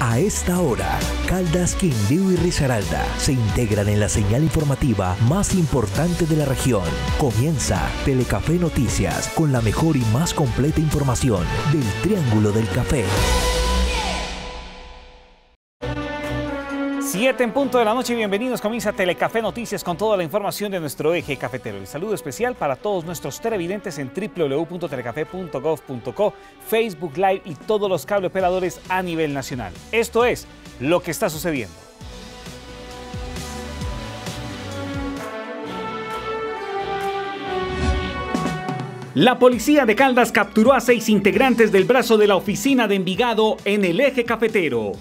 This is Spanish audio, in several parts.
A esta hora, Caldas, Quindío y Risaralda se integran en la señal informativa más importante de la región. Comienza Telecafé Noticias con la mejor y más completa información del Triángulo del Café. 7 en punto de la noche, bienvenidos. Comienza Telecafé Noticias con toda la información de nuestro eje cafetero. El saludo especial para todos nuestros televidentes en www.telecafé.gov.co, Facebook Live y todos los cable operadores a nivel nacional. Esto es lo que está sucediendo. La policía de Caldas capturó a seis integrantes del brazo de la oficina de Envigado en el eje cafetero.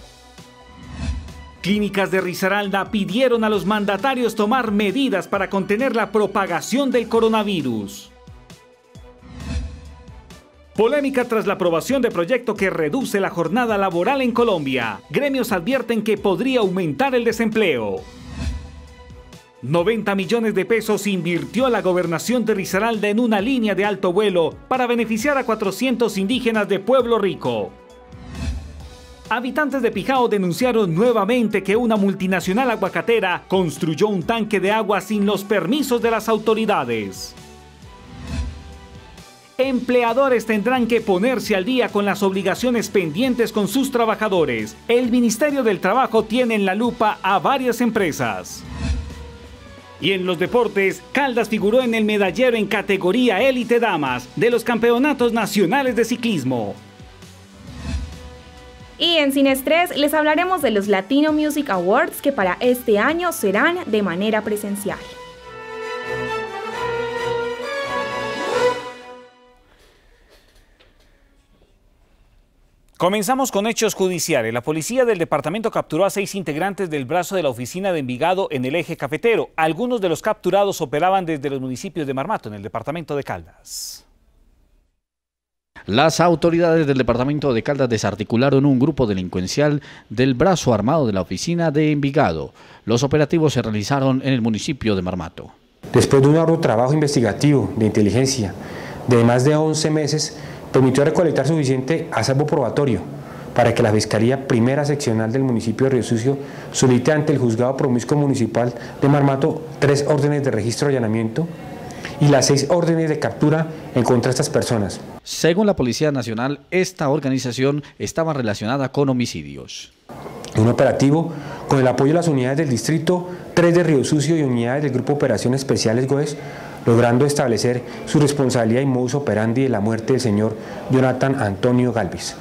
Clínicas de Risaralda pidieron a los mandatarios tomar medidas para contener la propagación del coronavirus. Polémica tras la aprobación de proyecto que reduce la jornada laboral en Colombia. Gremios advierten que podría aumentar el desempleo. 90 millones de pesos invirtió la gobernación de Risaralda en una línea de alto vuelo para beneficiar a 400 indígenas de Pueblo Rico. Habitantes de Pijao denunciaron nuevamente que una multinacional aguacatera construyó un tanque de agua sin los permisos de las autoridades. Empleadores tendrán que ponerse al día con las obligaciones pendientes con sus trabajadores. El Ministerio del Trabajo tiene en la lupa a varias empresas. Y en los deportes, Caldas figuró en el medallero en categoría élite damas de los campeonatos nacionales de ciclismo. Y en Sinestrés les hablaremos de los Latino Music Awards que para este año serán de manera presencial. Comenzamos con hechos judiciales. La policía del departamento capturó a seis integrantes del brazo de la oficina de Envigado en el eje cafetero. Algunos de los capturados operaban desde los municipios de Marmato, en el departamento de Caldas. Las autoridades del departamento de Caldas desarticularon un grupo delincuencial del brazo armado de la oficina de Envigado. Los operativos se realizaron en el municipio de Marmato. Después de un arduo trabajo investigativo de inteligencia de más de 11 meses, permitió recolectar suficiente acervo probatorio para que la Fiscalía Primera Seccional del municipio de Río Sucio solicite ante el Juzgado Promiscuo Municipal de Marmato tres órdenes de registro y allanamiento y las seis órdenes de captura en contra de estas personas. Según la Policía Nacional, esta organización estaba relacionada con homicidios. Un operativo con el apoyo de las unidades del distrito, tres de Río Sucio y unidades del Grupo Operaciones Especiales GOES, logrando establecer su responsabilidad y modus operandi de la muerte del señor Jonathan Antonio Galvis.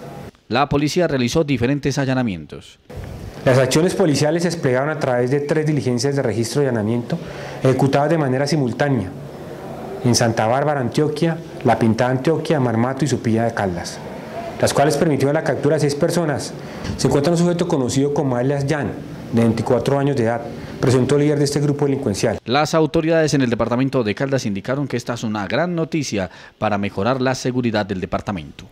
La policía realizó diferentes allanamientos. Las acciones policiales se desplegaron a través de tres diligencias de registro y allanamiento, ejecutadas de manera simultánea, en Santa Bárbara, Antioquia, La Pintada, Antioquia, Marmato y Supilla de Caldas, las cuales permitió la captura de seis personas. Se encuentra un sujeto conocido como alias Jan, de 24 años de edad, presunto líder de este grupo delincuencial. Las autoridades en el departamento de Caldas indicaron que esta es una gran noticia para mejorar la seguridad del departamento.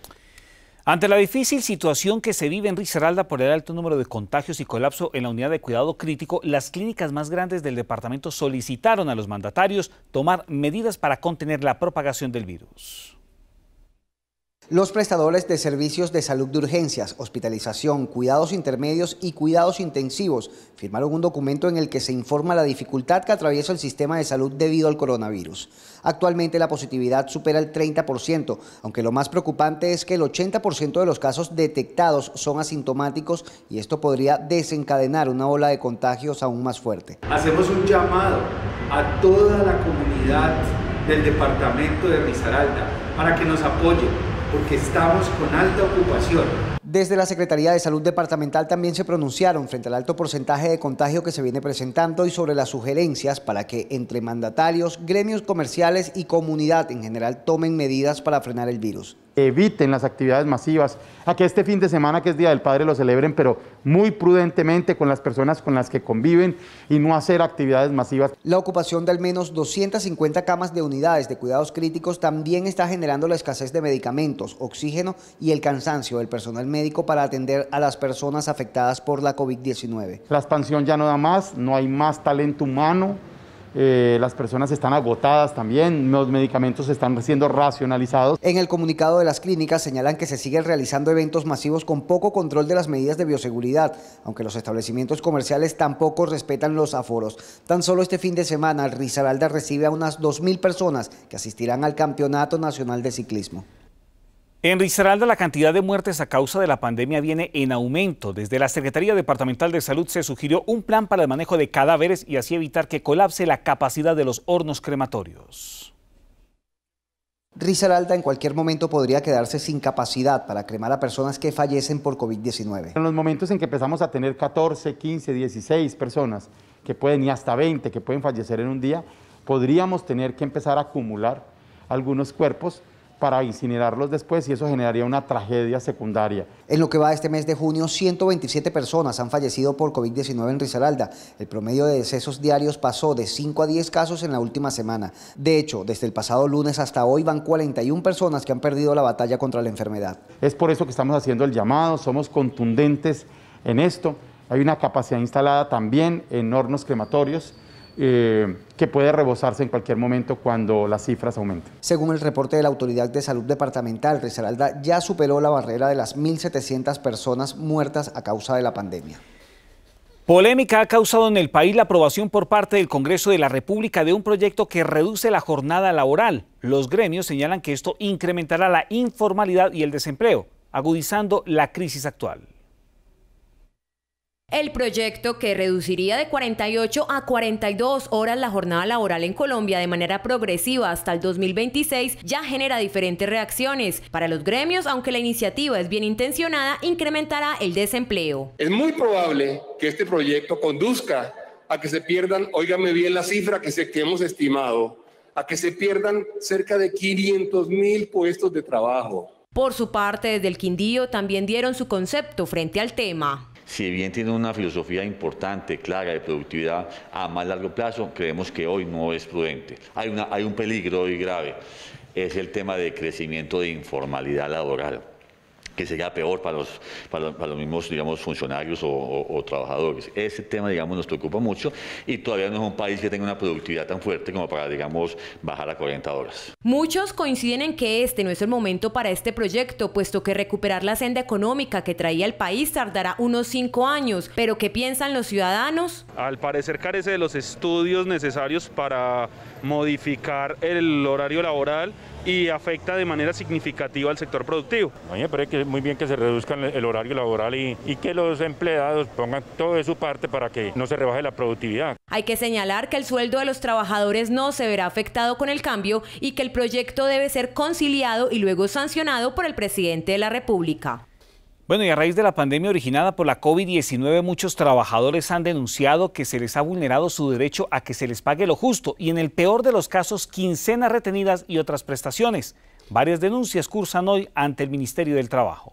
Ante la difícil situación que se vive en Risaralda por el alto número de contagios y colapso en la unidad de cuidado crítico, las clínicas más grandes del departamento solicitaron a los mandatarios tomar medidas para contener la propagación del virus. Los prestadores de servicios de salud de urgencias, hospitalización, cuidados intermedios y cuidados intensivos firmaron un documento en el que se informa la dificultad que atraviesa el sistema de salud debido al coronavirus. Actualmente la positividad supera el 30%, aunque lo más preocupante es que el 80% de los casos detectados son asintomáticos y esto podría desencadenar una ola de contagios aún más fuerte. Hacemos un llamado a toda la comunidad del departamento de Risaralda para que nos apoyen porque estamos con alta ocupación. Desde la Secretaría de Salud Departamental también se pronunciaron frente al alto porcentaje de contagio que se viene presentando y sobre las sugerencias para que entre mandatarios, gremios comerciales y comunidad en general tomen medidas para frenar el virus eviten las actividades masivas, a que este fin de semana que es Día del Padre lo celebren, pero muy prudentemente con las personas con las que conviven y no hacer actividades masivas. La ocupación de al menos 250 camas de unidades de cuidados críticos también está generando la escasez de medicamentos, oxígeno y el cansancio del personal médico para atender a las personas afectadas por la COVID-19. La expansión ya no da más, no hay más talento humano, eh, las personas están agotadas también, los medicamentos están siendo racionalizados. En el comunicado de las clínicas señalan que se siguen realizando eventos masivos con poco control de las medidas de bioseguridad, aunque los establecimientos comerciales tampoco respetan los aforos. Tan solo este fin de semana, Risaralda recibe a unas 2.000 personas que asistirán al Campeonato Nacional de Ciclismo. En Risaralda la cantidad de muertes a causa de la pandemia viene en aumento. Desde la Secretaría Departamental de Salud se sugirió un plan para el manejo de cadáveres y así evitar que colapse la capacidad de los hornos crematorios. Risaralda en cualquier momento podría quedarse sin capacidad para cremar a personas que fallecen por COVID-19. En los momentos en que empezamos a tener 14, 15, 16 personas que pueden y hasta 20 que pueden fallecer en un día, podríamos tener que empezar a acumular algunos cuerpos para incinerarlos después y eso generaría una tragedia secundaria. En lo que va este mes de junio, 127 personas han fallecido por COVID-19 en Risaralda. El promedio de decesos diarios pasó de 5 a 10 casos en la última semana. De hecho, desde el pasado lunes hasta hoy van 41 personas que han perdido la batalla contra la enfermedad. Es por eso que estamos haciendo el llamado, somos contundentes en esto. Hay una capacidad instalada también en hornos crematorios eh, que puede rebosarse en cualquier momento cuando las cifras aumenten. Según el reporte de la Autoridad de Salud Departamental, Risaralda ya superó la barrera de las 1.700 personas muertas a causa de la pandemia. Polémica ha causado en el país la aprobación por parte del Congreso de la República de un proyecto que reduce la jornada laboral. Los gremios señalan que esto incrementará la informalidad y el desempleo, agudizando la crisis actual. El proyecto que reduciría de 48 a 42 horas la jornada laboral en Colombia de manera progresiva hasta el 2026 ya genera diferentes reacciones. Para los gremios, aunque la iniciativa es bien intencionada, incrementará el desempleo. Es muy probable que este proyecto conduzca a que se pierdan, óigame bien la cifra que, que hemos estimado, a que se pierdan cerca de 500 mil puestos de trabajo. Por su parte, desde el Quindío también dieron su concepto frente al tema si bien tiene una filosofía importante, clara, de productividad a más largo plazo, creemos que hoy no es prudente. Hay, hay un peligro hoy grave, es el tema de crecimiento de informalidad laboral que sería peor para los, los mismos, digamos, funcionarios o, trabajadores. Ese tema, digamos, nos preocupa mucho y todavía no es un país que tenga una productividad tan fuerte como para, digamos, bajar a 40 dólares. Muchos coinciden en que este no es el momento para este proyecto, puesto que recuperar la senda económica que traía el país tardará unos cinco años. Pero ¿qué piensan los ciudadanos? Al parecer carece de los estudios necesarios para modificar el horario laboral y afecta de manera significativa al sector productivo. A mí me que muy bien que se reduzca el horario laboral y que los empleados pongan todo de su parte para que no se rebaje la productividad. Hay que señalar que el sueldo de los trabajadores no se verá afectado con el cambio y que el proyecto debe ser conciliado y luego sancionado por el presidente de la República. Bueno, y a raíz de la pandemia originada por la COVID-19, muchos trabajadores han denunciado que se les ha vulnerado su derecho a que se les pague lo justo y en el peor de los casos, quincenas retenidas y otras prestaciones. Varias denuncias cursan hoy ante el Ministerio del Trabajo.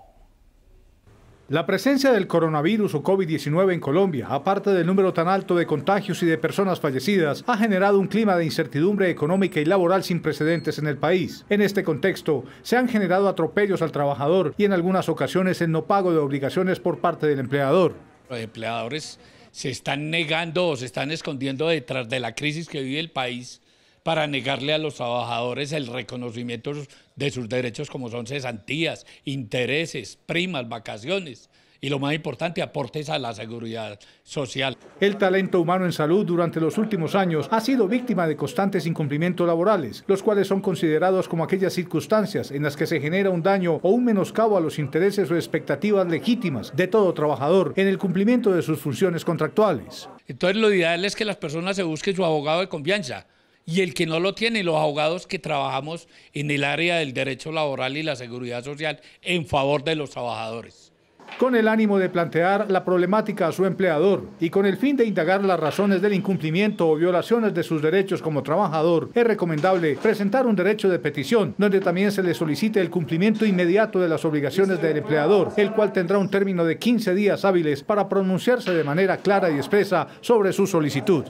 La presencia del coronavirus o COVID-19 en Colombia, aparte del número tan alto de contagios y de personas fallecidas, ha generado un clima de incertidumbre económica y laboral sin precedentes en el país. En este contexto, se han generado atropellos al trabajador y en algunas ocasiones el no pago de obligaciones por parte del empleador. Los empleadores se están negando o se están escondiendo detrás de la crisis que vive el país para negarle a los trabajadores el reconocimiento de sus derechos como son cesantías, intereses, primas, vacaciones y lo más importante, aportes a la seguridad social. El talento humano en salud durante los últimos años ha sido víctima de constantes incumplimientos laborales, los cuales son considerados como aquellas circunstancias en las que se genera un daño o un menoscabo a los intereses o expectativas legítimas de todo trabajador en el cumplimiento de sus funciones contractuales. Entonces lo ideal es que las personas se busquen su abogado de confianza, y el que no lo tiene, los abogados que trabajamos en el área del derecho laboral y la seguridad social en favor de los trabajadores. Con el ánimo de plantear la problemática a su empleador y con el fin de indagar las razones del incumplimiento o violaciones de sus derechos como trabajador, es recomendable presentar un derecho de petición, donde también se le solicite el cumplimiento inmediato de las obligaciones del empleador, el cual tendrá un término de 15 días hábiles para pronunciarse de manera clara y expresa sobre su solicitud.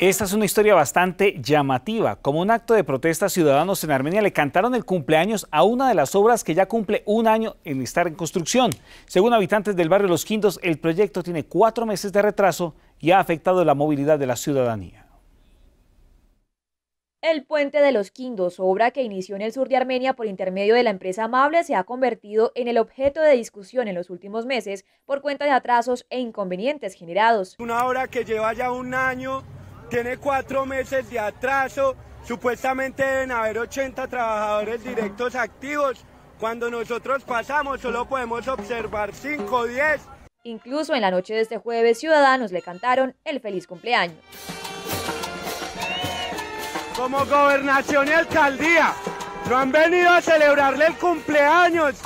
Esta es una historia bastante llamativa. Como un acto de protesta, ciudadanos en Armenia le cantaron el cumpleaños a una de las obras que ya cumple un año en estar en construcción. Según habitantes del barrio Los Quindos, el proyecto tiene cuatro meses de retraso y ha afectado la movilidad de la ciudadanía. El puente de los Quindos, obra que inició en el sur de Armenia por intermedio de la empresa Amable, se ha convertido en el objeto de discusión en los últimos meses por cuenta de atrasos e inconvenientes generados. Una obra que lleva ya un año tiene cuatro meses de atraso, supuestamente deben haber 80 trabajadores directos activos, cuando nosotros pasamos solo podemos observar 5 o 10. Incluso en la noche de este jueves, ciudadanos le cantaron el feliz cumpleaños. Como gobernación y alcaldía, no han venido a celebrarle el cumpleaños,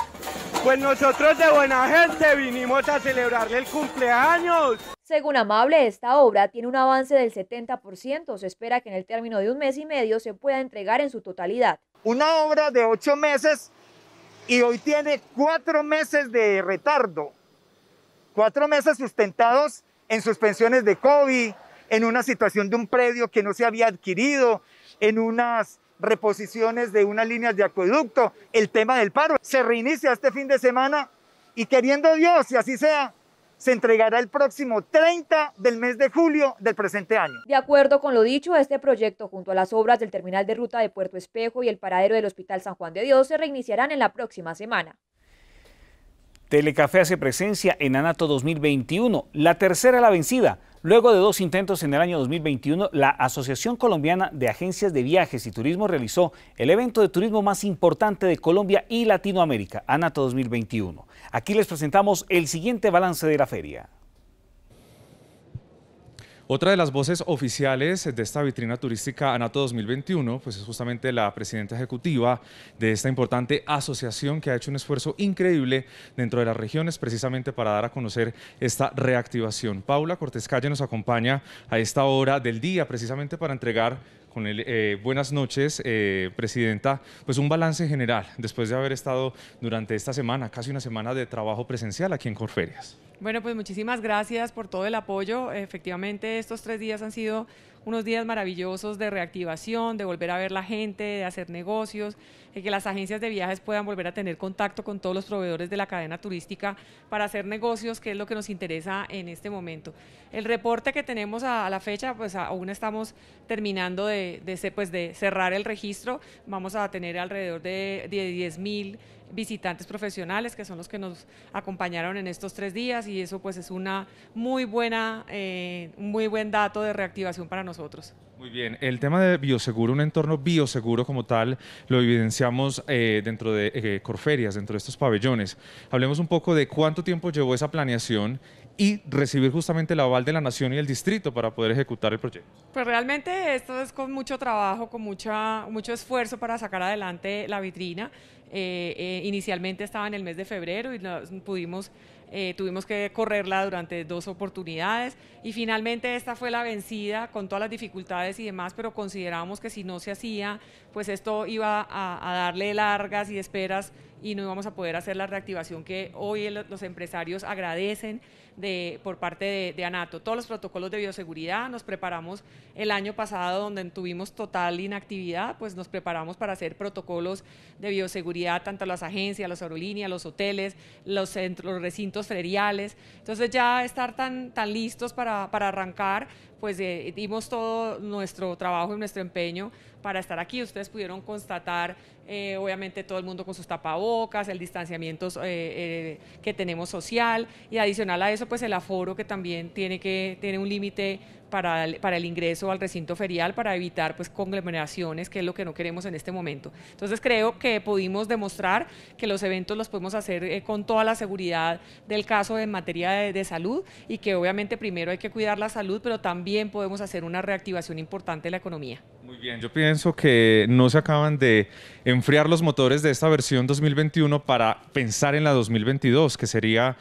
pues nosotros de buena gente vinimos a celebrarle el cumpleaños. Según Amable, esta obra tiene un avance del 70%. Se espera que en el término de un mes y medio se pueda entregar en su totalidad. Una obra de ocho meses y hoy tiene cuatro meses de retardo. Cuatro meses sustentados en suspensiones de COVID, en una situación de un predio que no se había adquirido, en unas reposiciones de unas líneas de acueducto, el tema del paro. Se reinicia este fin de semana y queriendo Dios, y así sea, se entregará el próximo 30 del mes de julio del presente año. De acuerdo con lo dicho, este proyecto junto a las obras del terminal de ruta de Puerto Espejo y el paradero del Hospital San Juan de Dios se reiniciarán en la próxima semana. Telecafé hace presencia en Anato 2021, la tercera la vencida. Luego de dos intentos en el año 2021, la Asociación Colombiana de Agencias de Viajes y Turismo realizó el evento de turismo más importante de Colombia y Latinoamérica, ANATO 2021. Aquí les presentamos el siguiente balance de la feria. Otra de las voces oficiales de esta vitrina turística Anato 2021, pues es justamente la presidenta ejecutiva de esta importante asociación que ha hecho un esfuerzo increíble dentro de las regiones precisamente para dar a conocer esta reactivación. Paula Cortés Calle nos acompaña a esta hora del día precisamente para entregar con él. Eh, buenas noches, eh, Presidenta. Pues un balance general, después de haber estado durante esta semana, casi una semana de trabajo presencial aquí en Corferias. Bueno, pues muchísimas gracias por todo el apoyo. Efectivamente, estos tres días han sido unos días maravillosos de reactivación, de volver a ver la gente, de hacer negocios, de eh, que las agencias de viajes puedan volver a tener contacto con todos los proveedores de la cadena turística para hacer negocios, que es lo que nos interesa en este momento. El reporte que tenemos a, la fecha, pues aún estamos terminando de, pues, de cerrar el registro, vamos a tener alrededor de 10 mil visitantes profesionales que son los que nos acompañaron en estos tres días y eso pues es una muy buena, eh, muy buen dato de reactivación para nosotros. Muy bien, el tema de bioseguro, un entorno bioseguro como tal, lo evidenciamos eh, dentro de eh, Corferias, dentro de estos pabellones. Hablemos un poco de cuánto tiempo llevó esa planeación y recibir justamente el aval de la Nación y el Distrito para poder ejecutar el proyecto? Pues realmente esto es con mucho trabajo, con mucha, mucho esfuerzo para sacar adelante la vitrina. Eh, eh, inicialmente estaba en el mes de febrero y pudimos, eh, tuvimos que correrla durante dos oportunidades y finalmente esta fue la vencida con todas las dificultades y demás, pero consideramos que si no se hacía, pues esto iba a, darle largas y esperas y no íbamos a poder hacer la reactivación que hoy los empresarios agradecen de, por parte de, ANATO. Todos los protocolos de bioseguridad nos preparamos el año pasado donde tuvimos total inactividad, pues nos preparamos para hacer protocolos de bioseguridad tanto las agencias, las aerolíneas, los hoteles, los, recintos feriales. Entonces ya estar tan, tan listos para para, arrancar, pues eh, dimos todo nuestro trabajo y nuestro empeño para estar aquí. Ustedes pudieron constatar, eh, obviamente, todo el mundo con sus tapabocas, el distanciamiento eh, que tenemos social y adicional a eso, pues el aforo que también tiene, que, tiene un límite para el, ingreso al recinto ferial para evitar pues conglomeraciones, que es lo que no queremos en este momento. Entonces creo que pudimos demostrar que los eventos los podemos hacer eh, con toda la seguridad del caso en materia de salud y que obviamente primero hay que cuidar la salud, pero también podemos hacer una reactivación importante de la economía bien, yo pienso que no se acaban de enfriar los motores de esta versión 2021 para pensar en la 2022, que sería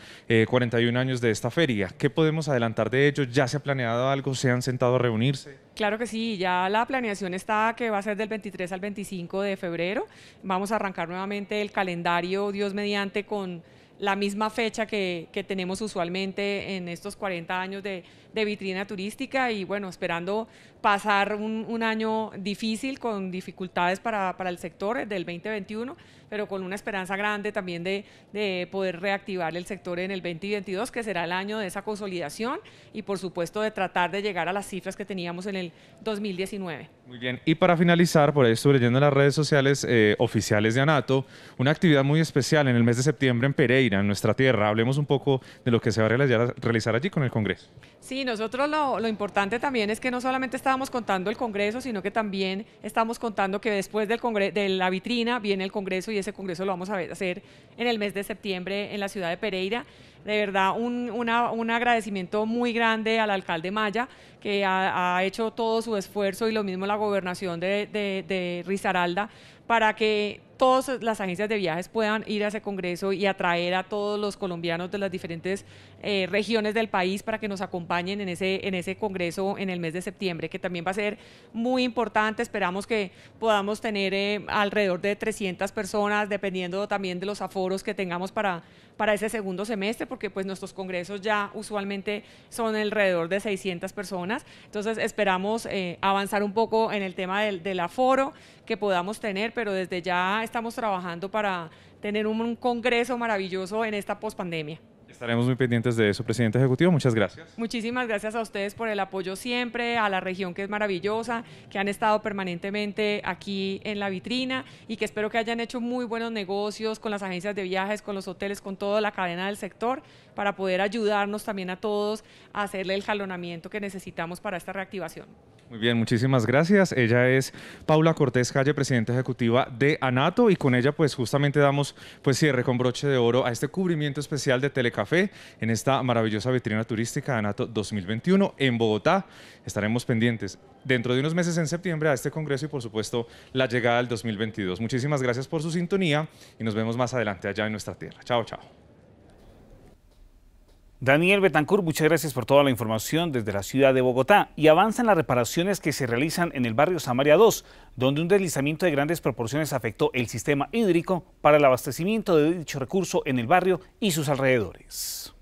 41 eh, años de esta feria. ¿Qué podemos adelantar de ello? ¿Ya se ha planeado algo? ¿Se han sentado a reunirse? Claro que sí, ya la planeación está que va a ser del 23 al 25 de febrero. Vamos a arrancar nuevamente el calendario, Dios mediante, con la misma fecha que tenemos usualmente en estos 40 años de de vitrina turística y bueno, esperando pasar un, año difícil con dificultades para, para, el sector del 2021, pero con una esperanza grande también de, de poder reactivar el sector en el 2022, que será el año de esa consolidación y por supuesto de tratar de llegar a las cifras que teníamos en el 2019. Muy bien, y para finalizar, por eso leyendo las redes sociales eh, oficiales de ANATO, una actividad muy especial en el mes de septiembre en Pereira, en nuestra tierra. Hablemos un poco de lo que se va a realizar, realizar allí con el Congreso. Sí, nosotros lo, importante también es que no solamente estábamos contando el Congreso, sino que también estamos contando que después del de la vitrina viene el Congreso y ese Congreso lo vamos a hacer en el mes de septiembre en la ciudad de Pereira. De verdad, un, un agradecimiento muy grande al alcalde Maya, que ha, hecho todo su esfuerzo y lo mismo la gobernación de, de, Risaralda para que todas las agencias de viajes puedan ir a ese congreso y atraer a todos los colombianos de las diferentes eh, regiones del país para que nos acompañen en ese, en ese congreso en el mes de septiembre, que también va a ser muy importante. Esperamos que podamos tener eh, alrededor de 300 personas, dependiendo también de los aforos que tengamos para, para ese segundo semestre, porque pues nuestros congresos ya usualmente son alrededor de 600 personas entonces esperamos eh, avanzar un poco en el tema del, aforo que podamos tener, pero desde ya estamos trabajando para tener un, un congreso maravilloso en esta pospandemia. Estaremos muy pendientes de eso, presidente ejecutivo. Muchas gracias. Muchísimas gracias a ustedes por el apoyo siempre, a la región que es maravillosa, que han estado permanentemente aquí en la vitrina y que espero que hayan hecho muy buenos negocios con las agencias de viajes, con los hoteles, con toda la cadena del sector, para poder ayudarnos también a todos a hacerle el jalonamiento que necesitamos para esta reactivación. Muy bien, muchísimas gracias. Ella es Paula Cortés Calle, presidenta ejecutiva de ANATO y con ella pues justamente damos pues cierre con broche de oro a este cubrimiento especial de Telecafé en esta maravillosa vitrina turística ANATO 2021 en Bogotá. Estaremos pendientes dentro de unos meses en septiembre a este congreso y por supuesto la llegada del 2022. Muchísimas gracias por su sintonía y nos vemos más adelante allá en nuestra tierra. Chao, chao. Daniel Betancourt, muchas gracias por toda la información desde la ciudad de Bogotá. Y avanzan las reparaciones que se realizan en el barrio Samaria 2, donde un deslizamiento de grandes proporciones afectó el sistema hídrico para el abastecimiento de dicho recurso en el barrio y sus alrededores.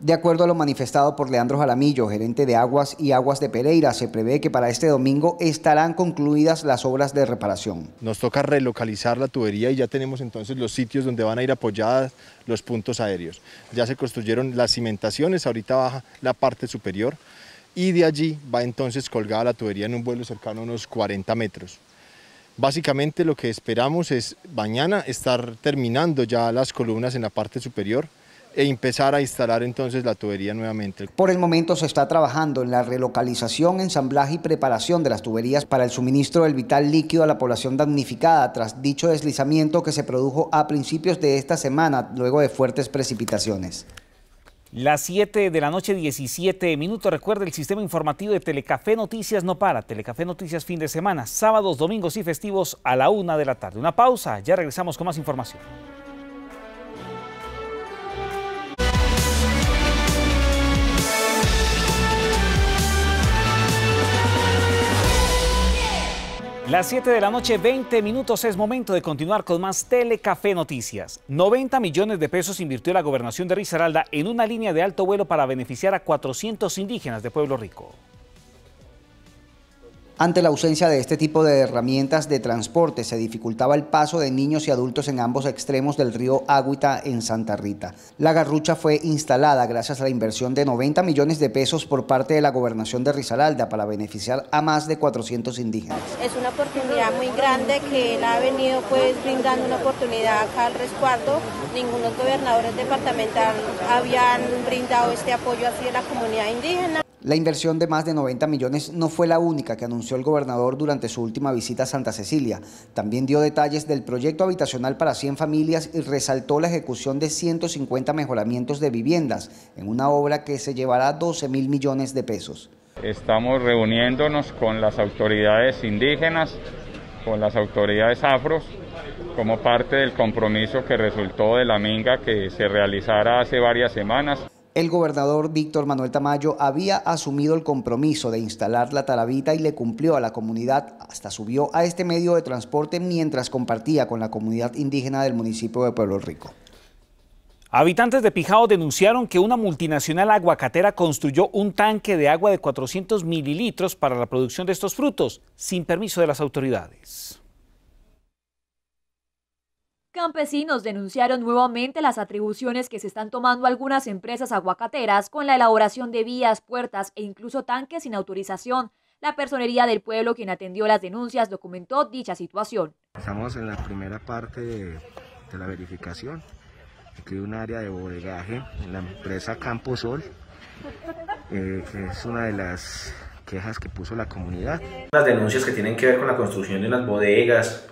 De acuerdo a lo manifestado por Leandro Jaramillo, gerente de Aguas y Aguas de Pereira, se prevé que para este domingo estarán concluidas las obras de reparación. Nos toca relocalizar la tubería y ya tenemos entonces los sitios donde van a ir apoyadas los puntos aéreos. Ya se construyeron las cimentaciones, ahorita baja la parte superior y de allí va entonces colgada la tubería en un vuelo cercano a unos 40 metros. Básicamente lo que esperamos es mañana estar terminando ya las columnas en la parte superior e empezar a instalar entonces la tubería nuevamente. Por el momento se está trabajando en la relocalización, ensamblaje y preparación de las tuberías para el suministro del vital líquido a la población damnificada tras dicho deslizamiento que se produjo a principios de esta semana luego de fuertes precipitaciones. Las 7 de la noche, 17 minutos. Recuerde el sistema informativo de Telecafé Noticias no para. Telecafé Noticias fin de semana, sábados, domingos y festivos a la una de la tarde. Una pausa, ya regresamos con más información. Las 7 de la noche, 20 minutos, es momento de continuar con más Telecafé Noticias. 90 millones de pesos invirtió la gobernación de Risaralda en una línea de alto vuelo para beneficiar a 400 indígenas de Pueblo Rico. Ante la ausencia de este tipo de herramientas de transporte, se dificultaba el paso de niños y adultos en ambos extremos del río Águita en Santa Rita. La garrucha fue instalada gracias a la inversión de 90 millones de pesos por parte de la gobernación de Risaralda para beneficiar a más de 400 indígenas. Es una oportunidad muy grande que él ha venido pues brindando una oportunidad acá al resguardo. Ningunos gobernadores departamentales habían brindado este apoyo así a la comunidad indígena. La inversión de más de 90 millones no fue la única que anunció el gobernador durante su última visita a Santa Cecilia. También dio detalles del proyecto habitacional para 100 familias y resaltó la ejecución de 150 mejoramientos de viviendas en una obra que se llevará 12 mil millones de pesos. Estamos reuniéndonos con las autoridades indígenas, con las autoridades afros, como parte del compromiso que resultó de la minga que se realizará hace varias semanas el gobernador Víctor Manuel Tamayo había asumido el compromiso de instalar la tarabita y le cumplió a la comunidad, hasta subió a este medio de transporte mientras compartía con la comunidad indígena del municipio de Pueblo Rico. Habitantes de Pijao denunciaron que una multinacional aguacatera construyó un tanque de agua de 400 mililitros para la producción de estos frutos, sin permiso de las autoridades. Campesinos denunciaron nuevamente las atribuciones que se están tomando algunas empresas aguacateras con la elaboración de vías, puertas e incluso tanques sin autorización. La personería del pueblo, quien atendió las denuncias, documentó dicha situación. Estamos en la primera parte de, la verificación. Aquí hay un área de bodegaje en la empresa Camposol, eh, que es una de las quejas que puso la comunidad. Las denuncias que tienen que ver con la construcción de las bodegas,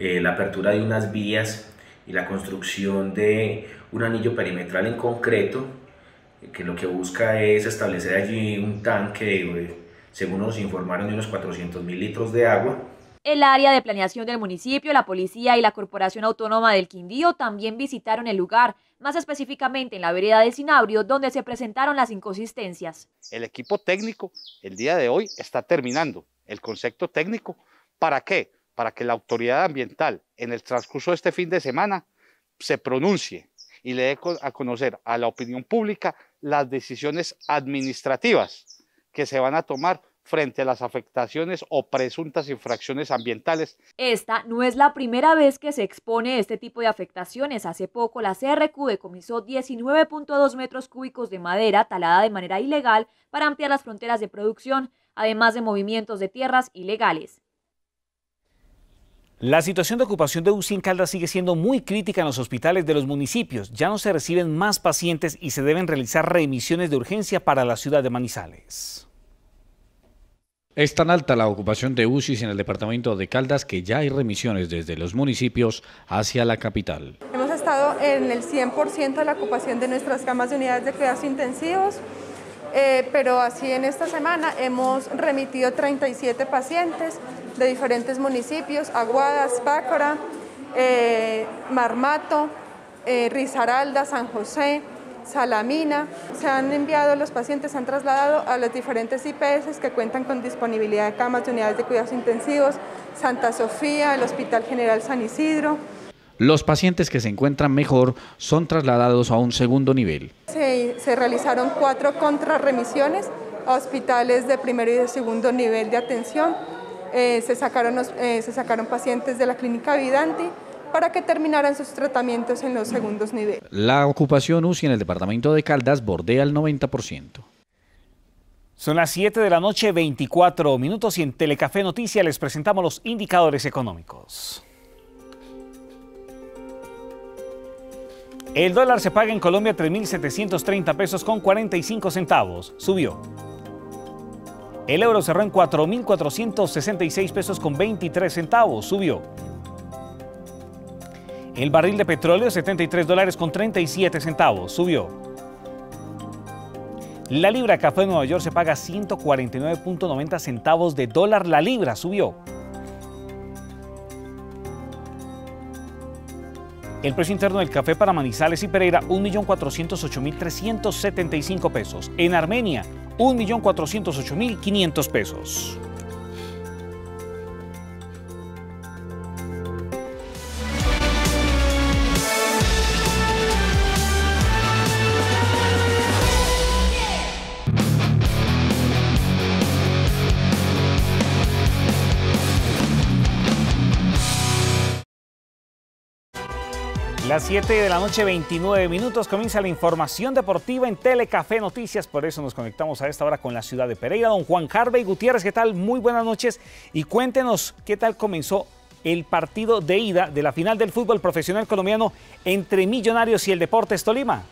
eh, la apertura de unas vías y la construcción de un anillo perimetral en concreto, eh, que lo que busca es establecer allí un tanque, según nos informaron, de unos 400 mil litros de agua. El área de planeación del municipio, la policía y la Corporación Autónoma del Quindío también visitaron el lugar, más específicamente en la vereda de Sinabrio, donde se presentaron las inconsistencias. El equipo técnico el día de hoy está terminando el concepto técnico. ¿Para qué? para que la autoridad ambiental en el transcurso de este fin de semana se pronuncie y le dé a conocer a la opinión pública las decisiones administrativas que se van a tomar frente a las afectaciones o presuntas infracciones ambientales. Esta no es la primera vez que se expone este tipo de afectaciones. Hace poco la CRQ decomisó 19.2 metros cúbicos de madera talada de manera ilegal para ampliar las fronteras de producción, además de movimientos de tierras ilegales. La situación de ocupación de UCI en Caldas sigue siendo muy crítica en los hospitales de los municipios. Ya no se reciben más pacientes y se deben realizar remisiones de urgencia para la ciudad de Manizales. Es tan alta la ocupación de UCI en el departamento de Caldas que ya hay remisiones desde los municipios hacia la capital. Hemos estado en el 100% de la ocupación de nuestras camas de unidades de cuidados intensivos, eh, pero así en esta semana hemos remitido 37 pacientes, de diferentes municipios, Aguadas, Pácora, eh, Marmato, eh, Rizaralda, San José, Salamina. Se han enviado los pacientes, se han trasladado a las diferentes IPS que cuentan con disponibilidad de camas de unidades de cuidados intensivos, Santa Sofía, el Hospital General San Isidro. Los pacientes que se encuentran mejor son trasladados a un segundo nivel. Se, realizaron cuatro contrarremisiones a hospitales de primero y de segundo nivel de atención eh, se, sacaron eh, se sacaron pacientes de la clínica Vidanti para que terminaran sus tratamientos en los segundos niveles. La ocupación UCI en el departamento de Caldas bordea el 90%. Son las 7 de la noche, 24 minutos y en Telecafé Noticias les presentamos los indicadores económicos. El dólar se paga en Colombia 3.730 pesos con 45 centavos. Subió el euro cerró en 4.466 pesos con 23 centavos, subió. El barril de petróleo 73 dólares con 37 centavos, subió. La libra café en Nueva York se paga 149.90 centavos de dólar la libra, subió. El precio interno del café para Manizales y Pereira, 1.408.375 pesos. En Armenia, 1.408.500 pesos. Siete 7 de la noche, 29 minutos, comienza la información deportiva en Telecafé Noticias. Por eso nos conectamos a esta hora con la ciudad de Pereira. Don Juan Harvey Gutiérrez, ¿qué tal? Muy buenas noches y cuéntenos qué tal comenzó el partido de ida de la final del fútbol profesional colombiano entre Millonarios y el Deportes Tolima.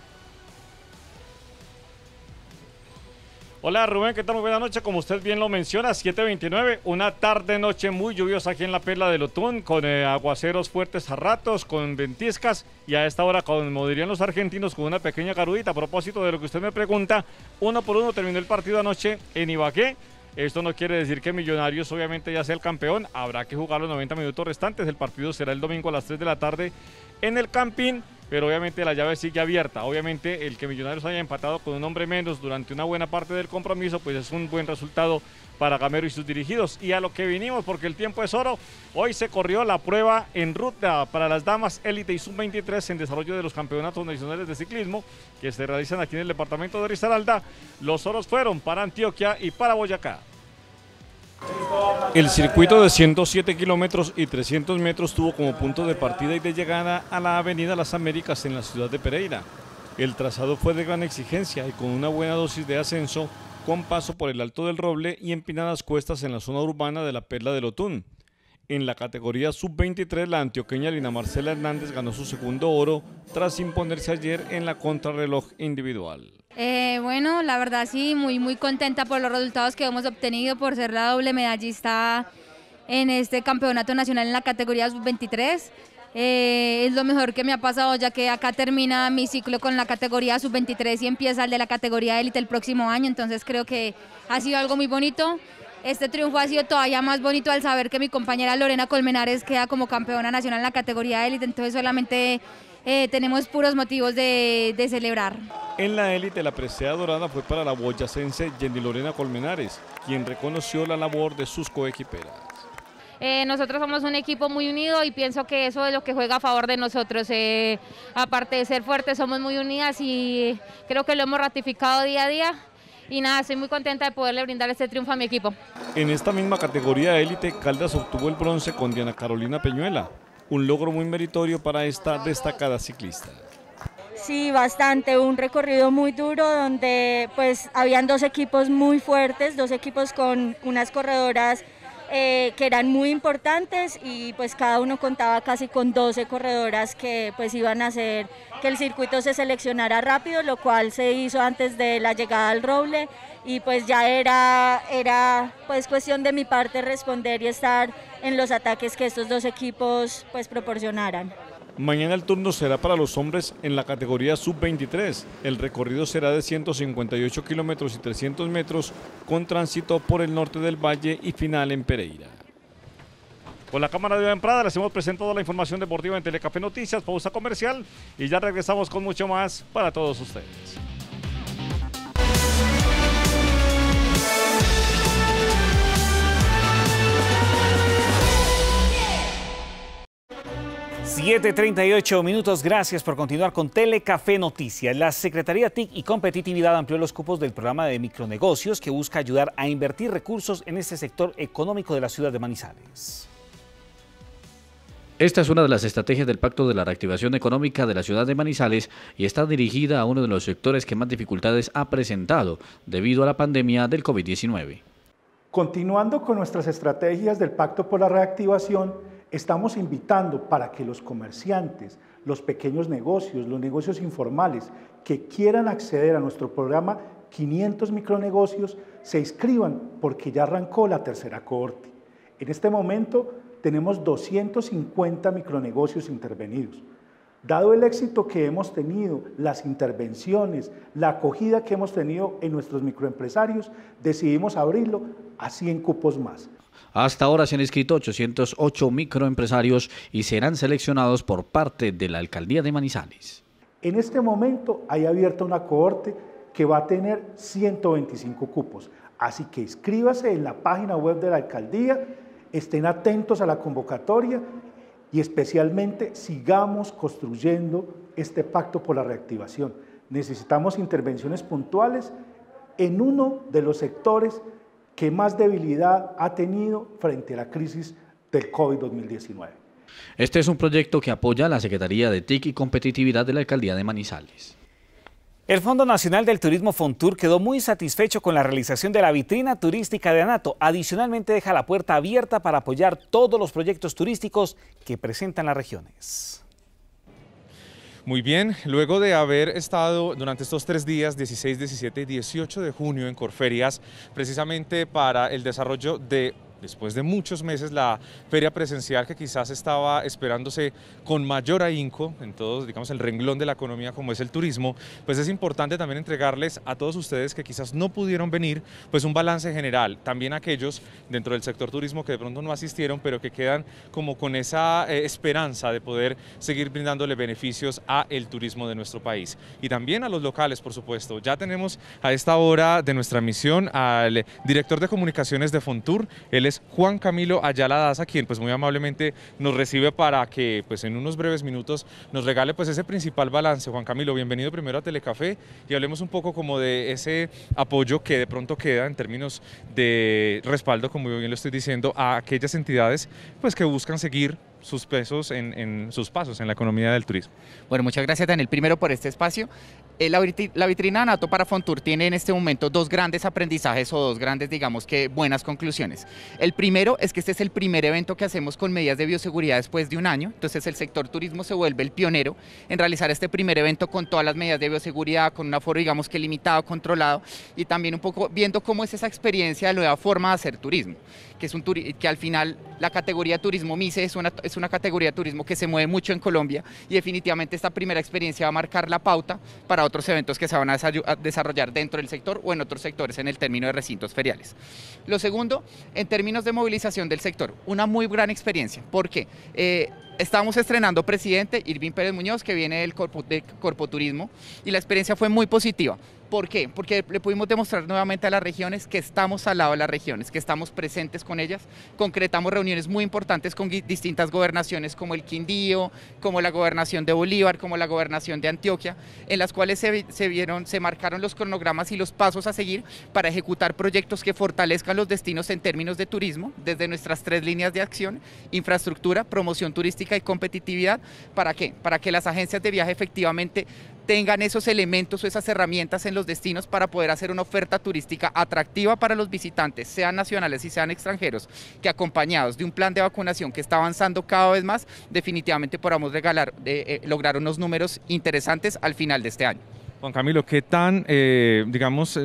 Hola Rubén, ¿qué tal? Muy buena noche. Como usted bien lo menciona, 7.29, una tarde-noche muy lluviosa aquí en la Perla del Otún, con eh, aguaceros fuertes a ratos, con ventiscas y a esta hora, como dirían los argentinos, con una pequeña garudita. A propósito de lo que usted me pregunta, uno por uno terminó el partido anoche en Ibaqué, Esto no quiere decir que Millonarios obviamente ya sea el campeón. Habrá que jugar los 90 minutos restantes. El partido será el domingo a las 3 de la tarde en el Camping pero obviamente la llave sigue abierta. Obviamente el que Millonarios haya empatado con un hombre menos durante una buena parte del compromiso, pues es un buen resultado para Gamero y sus dirigidos. Y a lo que vinimos, porque el tiempo es oro, hoy se corrió la prueba en ruta para las damas élite y sub-23 en desarrollo de los campeonatos nacionales de ciclismo que se realizan aquí en el departamento de Risaralda. Los oros fueron para Antioquia y para Boyacá. El circuito de 107 kilómetros y 300 metros tuvo como punto de partida y de llegada a la Avenida Las Américas en la ciudad de Pereira. El trazado fue de gran exigencia y con una buena dosis de ascenso, con paso por el Alto del Roble y empinadas cuestas en la zona urbana de la Perla del Otún. En la categoría sub-23, la antioqueña Lina Marcela Hernández ganó su segundo oro tras imponerse ayer en la contrarreloj individual. Eh, bueno, la verdad sí, muy, muy contenta por los resultados que hemos obtenido, por ser la doble medallista en este campeonato nacional en la categoría sub-23. Eh, es lo mejor que me ha pasado ya que acá termina mi ciclo con la categoría sub-23 y empieza el de la categoría élite el próximo año, entonces creo que ha sido algo muy bonito este triunfo ha sido todavía más bonito al saber que mi compañera Lorena Colmenares queda como campeona nacional en la categoría élite, entonces solamente eh, tenemos puros motivos de, celebrar. En la élite la presea dorada fue para la boyacense Jenny Lorena Colmenares, quien reconoció la labor de sus coequiperas. Eh, nosotros somos un equipo muy unido y pienso que eso es lo que juega a favor de nosotros. Eh, aparte de ser fuertes, somos muy unidas y creo que lo hemos ratificado día a día y nada, soy muy contenta de poderle brindar este triunfo a mi equipo. En esta misma categoría de élite, Caldas obtuvo el bronce con Diana Carolina Peñuela, un logro muy meritorio para esta destacada ciclista. Sí, bastante, un recorrido muy duro donde pues habían dos equipos muy fuertes, dos equipos con unas corredoras eh, que eran muy importantes y pues cada uno contaba casi con 12 corredoras que pues iban a hacer que el circuito se seleccionara rápido, lo cual se hizo antes de la llegada al roble y pues ya era, era pues cuestión de mi parte responder y estar en los ataques que estos dos equipos pues proporcionaran. Mañana el turno será para los hombres en la categoría sub-23. El recorrido será de 158 kilómetros y 300 metros con tránsito por el norte del valle y final en Pereira. Con la cámara de Iván Prada les hemos presentado la información deportiva en Telecafé Noticias, pausa comercial y ya regresamos con mucho más para todos ustedes. 7.38 minutos, gracias por continuar con Telecafé Noticias. La Secretaría TIC y Competitividad amplió los cupos del programa de micronegocios que busca ayudar a invertir recursos en este sector económico de la ciudad de Manizales. Esta es una de las estrategias del Pacto de la Reactivación Económica de la ciudad de Manizales y está dirigida a uno de los sectores que más dificultades ha presentado debido a la pandemia del COVID-19. Continuando con nuestras estrategias del Pacto por la Reactivación, Estamos invitando para que los comerciantes, los pequeños negocios, los negocios informales que quieran acceder a nuestro programa 500 micronegocios se inscriban porque ya arrancó la tercera cohorte. En este momento tenemos 250 micronegocios intervenidos. Dado el éxito que hemos tenido, las intervenciones, la acogida que hemos tenido en nuestros microempresarios, decidimos abrirlo a 100 cupos más. Hasta ahora se han inscrito 808 microempresarios y serán seleccionados por parte de la Alcaldía de Manizales. En este momento hay abierta una cohorte que va a tener 125 cupos. Así que inscríbase en la página web de la alcaldía, estén atentos a la convocatoria y especialmente sigamos construyendo este pacto por la reactivación. Necesitamos intervenciones puntuales en uno de los sectores que más debilidad ha tenido frente a la crisis del COVID-2019. Este es un proyecto que apoya la Secretaría de TIC y Competitividad de la Alcaldía de Manizales. El Fondo Nacional del Turismo Fontur quedó muy satisfecho con la realización de la vitrina turística de Anato. Adicionalmente deja la puerta abierta para apoyar todos los proyectos turísticos que presentan las regiones. Muy bien, luego de haber estado durante estos tres días, 16, 17 y 18 de junio en Corferias, precisamente para el desarrollo de después de muchos meses, la feria presencial que quizás estaba esperándose con mayor ahínco en todos, digamos, el renglón de la economía como es el turismo, pues es importante también entregarles a todos ustedes que quizás no pudieron venir, pues un balance general. También aquellos dentro del sector turismo que de pronto no asistieron, pero que quedan como con esa eh, esperanza de poder seguir brindándole beneficios a el turismo de nuestro país. Y también a los locales, por supuesto. Ya tenemos a esta hora de nuestra misión al director de comunicaciones de Fontur, el es Juan Camilo Ayala Daza, quien pues muy amablemente nos recibe para que pues en unos breves minutos nos regale pues ese principal balance. Juan Camilo, bienvenido primero a Telecafé y hablemos un poco como de ese apoyo que de pronto queda en términos de respaldo, como bien lo estoy diciendo, a aquellas entidades pues que buscan seguir sus pesos en, sus pasos en la economía del turismo. Bueno, muchas gracias Daniel, primero por este espacio. Eh, la, vitrina nato para Fontur tiene en este momento dos grandes aprendizajes o dos grandes, digamos que buenas conclusiones. El primero es que este es el primer evento que hacemos con medidas de bioseguridad después de un año, entonces el sector turismo se vuelve el pionero en realizar este primer evento con todas las medidas de bioseguridad, con un aforo digamos que limitado, controlado y también un poco viendo cómo es esa experiencia de nueva forma de hacer turismo que, es un que al final la categoría turismo MICE es una, es una categoría de turismo que se mueve mucho en Colombia y definitivamente esta primera experiencia va a marcar la pauta para otros eventos que se van a desarrollar dentro del sector o en otros sectores en el término de recintos feriales. Lo segundo, en términos de movilización del sector, una muy gran experiencia, porque eh, estábamos estrenando presidente Irving Pérez Muñoz, que viene del corpo, Turismo, y la experiencia fue muy positiva. ¿Por qué? Porque le pudimos demostrar nuevamente a las regiones que estamos al lado de las regiones, que estamos presentes con ellas. Concretamos reuniones muy importantes con distintas gobernaciones como el Quindío, como la gobernación de Bolívar, como la gobernación de Antioquia, en las cuales se, vieron, se marcaron los cronogramas y los pasos a seguir para ejecutar proyectos que fortalezcan los destinos en términos de turismo, desde nuestras tres líneas de acción, infraestructura, promoción turística y competitividad. ¿Para qué? Para que las agencias de viaje efectivamente tengan esos elementos o esas herramientas en los destinos para poder hacer una oferta turística atractiva para los visitantes, sean nacionales y sean extranjeros, que acompañados de un plan de vacunación que está avanzando cada vez más, definitivamente podamos regalar, eh, eh, lograr unos números interesantes al final de este año. Juan Camilo, ¿qué tan, eh, digamos,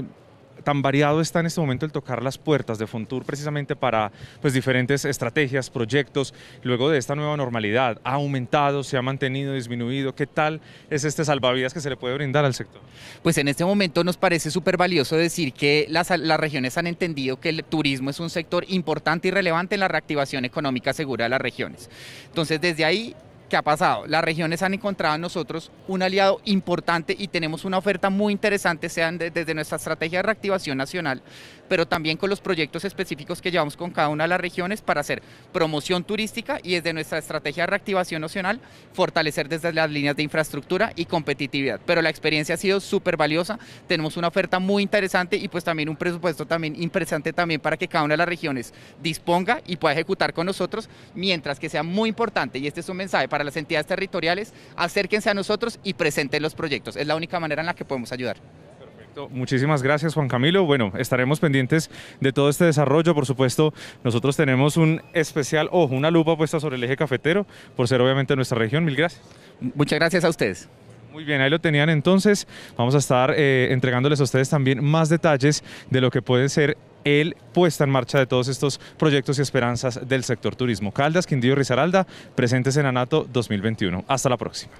tan variado está en este momento el tocar las puertas de Fontur precisamente para pues, diferentes estrategias, proyectos, luego de esta nueva normalidad? ¿Ha aumentado, se ha mantenido, disminuido? ¿Qué tal es este salvavidas que se le puede brindar al sector? Pues en este momento nos parece súper valioso decir que las, las regiones han entendido que el turismo es un sector importante y relevante en la reactivación económica segura de las regiones. Entonces desde ahí ¿qué ha pasado? Las regiones han encontrado en nosotros un aliado importante y tenemos una oferta muy interesante, sean desde nuestra estrategia de reactivación nacional, pero también con los proyectos específicos que llevamos con cada una de las regiones para hacer promoción turística y desde nuestra estrategia de reactivación nacional fortalecer desde las líneas de infraestructura y competitividad. Pero la experiencia ha sido súper valiosa, tenemos una oferta muy interesante y pues también un presupuesto también interesante también para que cada una de las regiones disponga y pueda ejecutar con nosotros, mientras que sea muy importante, y este es un mensaje para las entidades territoriales, acérquense a nosotros y presenten los proyectos. Es la única manera en la que podemos ayudar. Muchísimas gracias Juan Camilo. Bueno, estaremos pendientes de todo este desarrollo. Por supuesto, nosotros tenemos un especial ojo, una lupa puesta sobre el eje cafetero, por ser obviamente nuestra región. Mil gracias. Muchas gracias a ustedes. Muy bien, ahí lo tenían entonces. Vamos a estar eh, entregándoles a ustedes también más detalles de lo que pueden ser el puesta en marcha de todos estos proyectos y esperanzas del sector turismo. Caldas, Quindío, Risaralda, presentes en ANATO 2021. Hasta la próxima.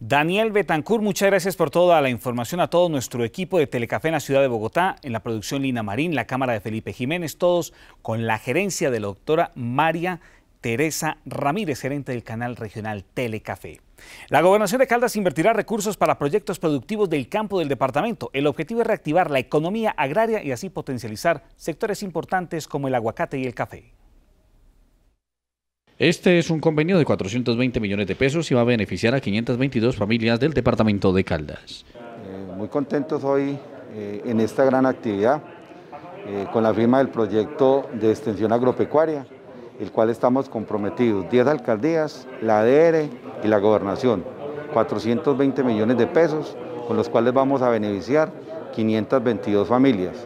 Daniel Betancur, muchas gracias por toda la información a todo nuestro equipo de Telecafé en la ciudad de Bogotá, en la producción Lina Marín, la cámara de Felipe Jiménez, todos con la gerencia de la doctora María. Teresa Ramírez, gerente del canal regional Telecafé. La gobernación de Caldas invertirá recursos para proyectos productivos del campo del departamento. El objetivo es reactivar la economía agraria y así potencializar sectores importantes como el aguacate y el café. Este es un convenio de 420 millones de pesos y va a beneficiar a 522 familias del departamento de Caldas. Eh, muy contentos hoy eh, en esta gran actividad eh, con la firma del proyecto de extensión agropecuaria el cual estamos comprometidos, 10 alcaldías, la ADR y la gobernación, 420 millones de pesos con los cuales vamos a beneficiar 522 familias,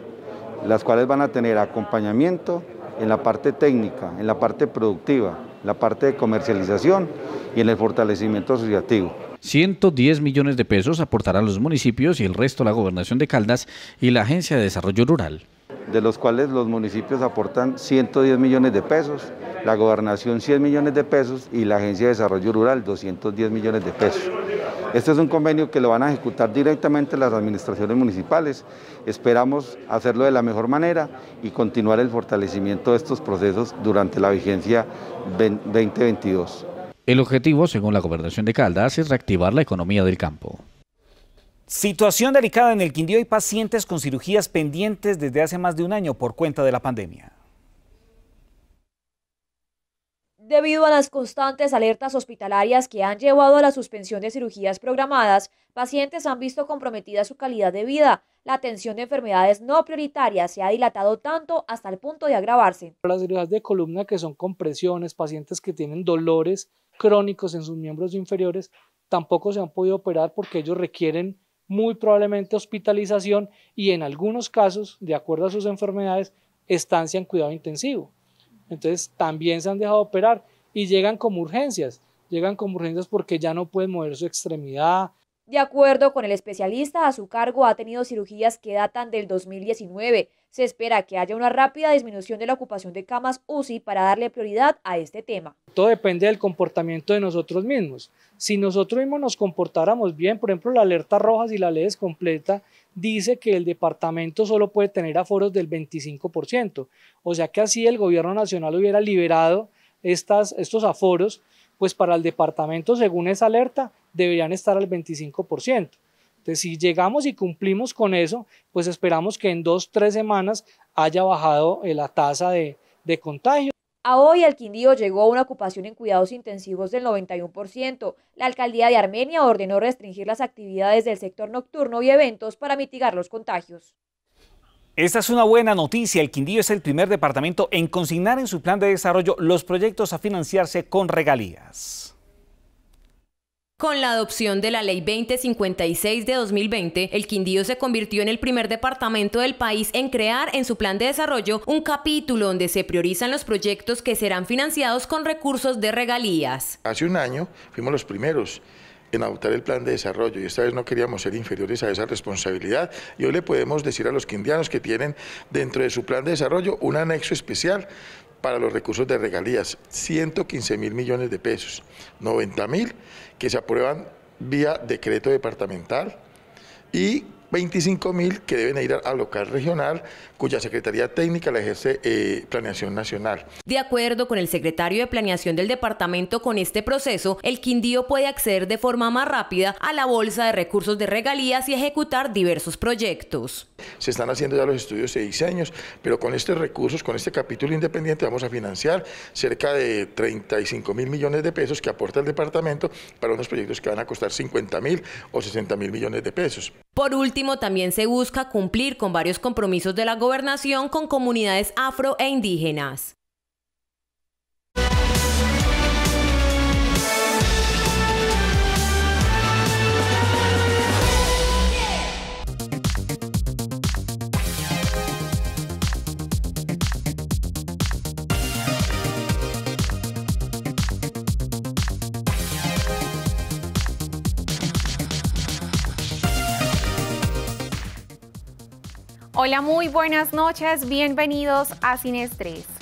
las cuales van a tener acompañamiento en la parte técnica, en la parte productiva, en la parte de comercialización y en el fortalecimiento asociativo. 110 millones de pesos aportarán los municipios y el resto la gobernación de Caldas y la Agencia de Desarrollo Rural de los cuales los municipios aportan 110 millones de pesos, la gobernación 100 millones de pesos y la Agencia de Desarrollo Rural 210 millones de pesos. Este es un convenio que lo van a ejecutar directamente las administraciones municipales. Esperamos hacerlo de la mejor manera y continuar el fortalecimiento de estos procesos durante la vigencia 2022. El objetivo, según la gobernación de Caldas, es reactivar la economía del campo. Situación delicada en el Quindío y pacientes con cirugías pendientes desde hace más de un año por cuenta de la pandemia. Debido a las constantes alertas hospitalarias que han llevado a la suspensión de cirugías programadas, pacientes han visto comprometida su calidad de vida. La atención de enfermedades no prioritarias se ha dilatado tanto hasta el punto de agravarse. Las cirugías de columna que son compresiones, pacientes que tienen dolores crónicos en sus miembros inferiores, tampoco se han podido operar porque ellos requieren muy probablemente hospitalización y en algunos casos, de acuerdo a sus enfermedades, estancia en cuidado intensivo. Entonces también se han dejado operar y llegan como urgencias, llegan como urgencias porque ya no pueden mover su extremidad, de acuerdo con el especialista, a su cargo ha tenido cirugías que datan del 2019. Se espera que haya una rápida disminución de la ocupación de camas UCI para darle prioridad a este tema. Todo depende del comportamiento de nosotros mismos. Si nosotros mismos nos comportáramos bien, por ejemplo, la alerta roja, si la ley es completa, dice que el departamento solo puede tener aforos del 25%. O sea que así el gobierno nacional hubiera liberado estas, estos aforos, pues para el departamento, según esa alerta, deberían estar al 25%. Entonces, si llegamos y cumplimos con eso, pues esperamos que en dos, tres semanas haya bajado eh, la tasa de, de contagio. A hoy el Quindío llegó a una ocupación en cuidados intensivos del 91%. La alcaldía de Armenia ordenó restringir las actividades del sector nocturno y eventos para mitigar los contagios. Esta es una buena noticia. El Quindío es el primer departamento en consignar en su plan de desarrollo los proyectos a financiarse con regalías. Con la adopción de la Ley 2056 de 2020, el Quindío se convirtió en el primer departamento del país en crear en su plan de desarrollo un capítulo donde se priorizan los proyectos que serán financiados con recursos de regalías. Hace un año fuimos los primeros en adoptar el plan de desarrollo y esta vez no queríamos ser inferiores a esa responsabilidad y hoy le podemos decir a los quindianos que tienen dentro de su plan de desarrollo un anexo especial para los recursos de regalías, 115 mil millones de pesos, 90 mil que se aprueban vía decreto departamental y 25 mil que deben ir al local regional cuya Secretaría Técnica la ejerce eh, Planeación Nacional. De acuerdo con el secretario de Planeación del departamento, con este proceso, el Quindío puede acceder de forma más rápida a la bolsa de recursos de regalías y ejecutar diversos proyectos. Se están haciendo ya los estudios y diseños, pero con estos recursos, con este capítulo independiente, vamos a financiar cerca de 35 mil millones de pesos que aporta el departamento para unos proyectos que van a costar 50 mil o 60 mil millones de pesos. Por último, también se busca cumplir con varios compromisos de la gobernación con comunidades afro e indígenas. Hola, muy buenas noches. Bienvenidos a Sin Estrés.